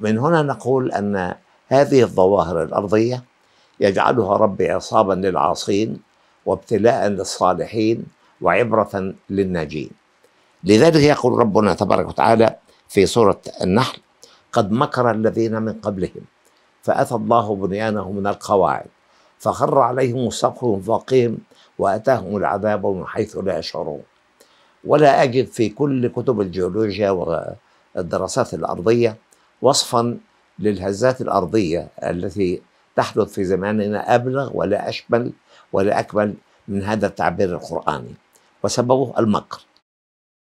من هنا نقول أن هذه الظواهر الأرضية يجعلها ربي عصابا للعاصين وابتلاء للصالحين وعبرة للناجين لذلك يقول ربنا تبارك وتعالى في سورة النحل قد مكر الذين من قبلهم فأتى الله بنيانهم من القواعد فخر عليهم السقف من فوقهم وأتاهم العذاب من حيث لا يشعرون ولا أجد في كل كتب الجيولوجيا والدراسات الأرضية وصفا للهزات الارضيه التي تحدث في زماننا ابلغ ولا اشمل ولا اكمل من هذا التعبير القراني وسببه المكر